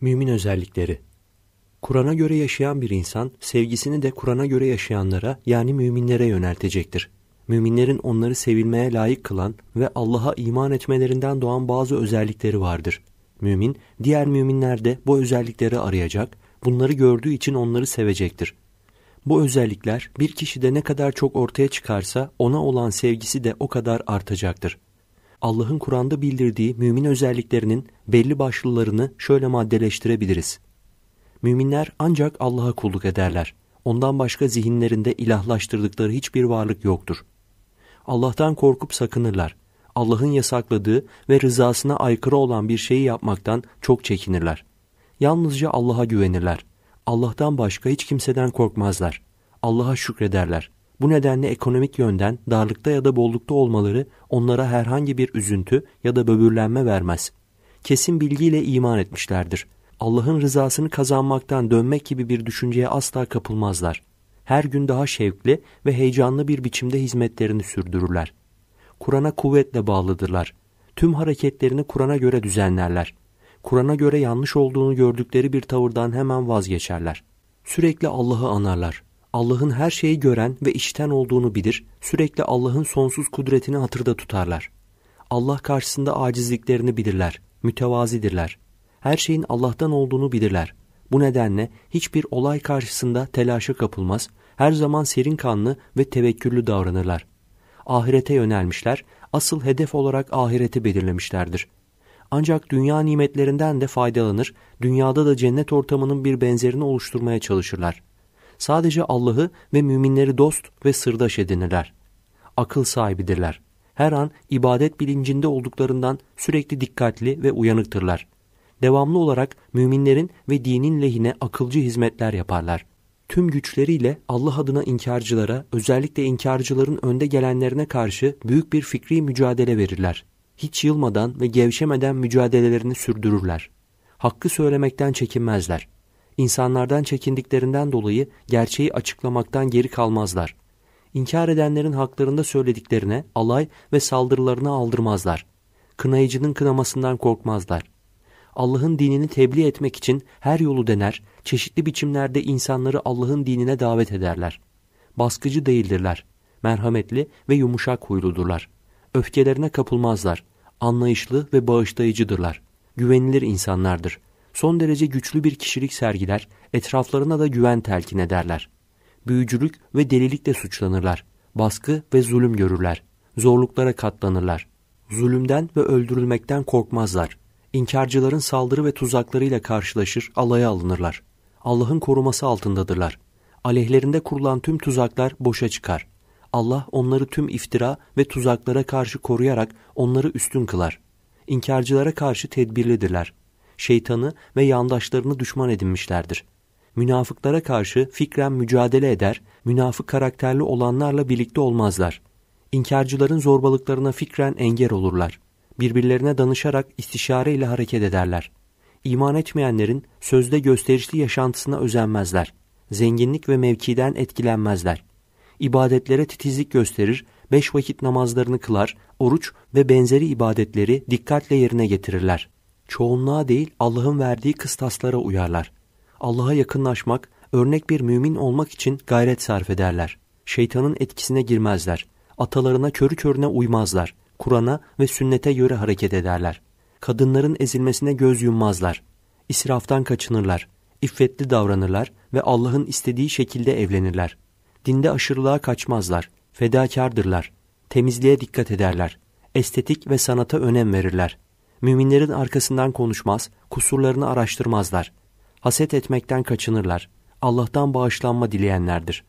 Mümin özellikleri Kur'an'a göre yaşayan bir insan sevgisini de Kur'an'a göre yaşayanlara yani müminlere yöneltecektir. Müminlerin onları sevilmeye layık kılan ve Allah'a iman etmelerinden doğan bazı özellikleri vardır. Mümin, diğer müminler de bu özellikleri arayacak, bunları gördüğü için onları sevecektir. Bu özellikler bir kişide ne kadar çok ortaya çıkarsa ona olan sevgisi de o kadar artacaktır. Allah'ın Kur'an'da bildirdiği mümin özelliklerinin belli başlılarını şöyle maddeleştirebiliriz. Müminler ancak Allah'a kulluk ederler. Ondan başka zihinlerinde ilahlaştırdıkları hiçbir varlık yoktur. Allah'tan korkup sakınırlar. Allah'ın yasakladığı ve rızasına aykırı olan bir şeyi yapmaktan çok çekinirler. Yalnızca Allah'a güvenirler. Allah'tan başka hiç kimseden korkmazlar. Allah'a şükrederler. Bu nedenle ekonomik yönden darlıkta ya da bollukta olmaları onlara herhangi bir üzüntü ya da böbürlenme vermez. Kesin bilgiyle iman etmişlerdir. Allah'ın rızasını kazanmaktan dönmek gibi bir düşünceye asla kapılmazlar. Her gün daha şevkli ve heyecanlı bir biçimde hizmetlerini sürdürürler. Kur'an'a kuvvetle bağlıdırlar. Tüm hareketlerini Kur'an'a göre düzenlerler. Kur'an'a göre yanlış olduğunu gördükleri bir tavırdan hemen vazgeçerler. Sürekli Allah'ı anarlar Allah'ın her şeyi gören ve işiten olduğunu bilir, sürekli Allah'ın sonsuz kudretini hatırda tutarlar. Allah karşısında acizliklerini bilirler, mütevazidirler. Her şeyin Allah'tan olduğunu bilirler. Bu nedenle hiçbir olay karşısında telaşa kapılmaz, her zaman serin kanlı ve tevekküllü davranırlar. Ahirete yönelmişler, asıl hedef olarak ahireti belirlemişlerdir. Ancak dünya nimetlerinden de faydalanır, dünyada da cennet ortamının bir benzerini oluşturmaya çalışırlar.'' Sadece Allah'ı ve müminleri dost ve sırdaş edinirler. Akıl sahibidirler. Her an ibadet bilincinde olduklarından sürekli dikkatli ve uyanıktırlar. Devamlı olarak müminlerin ve dinin lehine akılcı hizmetler yaparlar. Tüm güçleriyle Allah adına inkarcılara, özellikle inkarcıların önde gelenlerine karşı büyük bir fikri mücadele verirler. Hiç yılmadan ve gevşemeden mücadelelerini sürdürürler. Hakkı söylemekten çekinmezler insanlardan çekindiklerinden dolayı gerçeği açıklamaktan geri kalmazlar. İnkar edenlerin haklarında söylediklerine alay ve saldırılarını aldırmazlar. Kınayıcının kınamasından korkmazlar. Allah'ın dinini tebliğ etmek için her yolu dener, çeşitli biçimlerde insanları Allah'ın dinine davet ederler. Baskıcı değildirler, merhametli ve yumuşak huyludurlar. Öfkelerine kapılmazlar, anlayışlı ve bağışlayıcıdırlar. Güvenilir insanlardır son derece güçlü bir kişilik sergiler, etraflarına da güven telkin ederler. Büyücülük ve delilikle suçlanırlar. Baskı ve zulüm görürler. Zorluklara katlanırlar. Zulümden ve öldürülmekten korkmazlar. İnkarcıların saldırı ve tuzaklarıyla karşılaşır, alaya alınırlar. Allah'ın koruması altındadırlar. Aleyhlerinde kurulan tüm tuzaklar boşa çıkar. Allah onları tüm iftira ve tuzaklara karşı koruyarak onları üstün kılar. İnkarcılara karşı tedbirlidirler.'' şeytanı ve yandaşlarını düşman edinmişlerdir. Münafıklara karşı fikren mücadele eder, münafık karakterli olanlarla birlikte olmazlar. İnkarcıların zorbalıklarına fikren engel olurlar. Birbirlerine danışarak istişare ile hareket ederler. İman etmeyenlerin sözde gösterişli yaşantısına özenmezler. Zenginlik ve mevkiden etkilenmezler. İbadetlere titizlik gösterir, beş vakit namazlarını kılar, oruç ve benzeri ibadetleri dikkatle yerine getirirler çoğunluğa değil Allah'ın verdiği kıstaslara uyarlar. Allah'a yakınlaşmak, örnek bir mümin olmak için gayret sarf ederler. Şeytanın etkisine girmezler. Atalarına körü körüne uymazlar. Kur'an'a ve sünnete göre hareket ederler. Kadınların ezilmesine göz yummazlar. İsraftan kaçınırlar. İffetli davranırlar ve Allah'ın istediği şekilde evlenirler. Dinde aşırılığa kaçmazlar. Fedakardırlar. Temizliğe dikkat ederler. Estetik ve sanata önem verirler. Müminlerin arkasından konuşmaz, kusurlarını araştırmazlar. Haset etmekten kaçınırlar. Allah'tan bağışlanma dileyenlerdir.''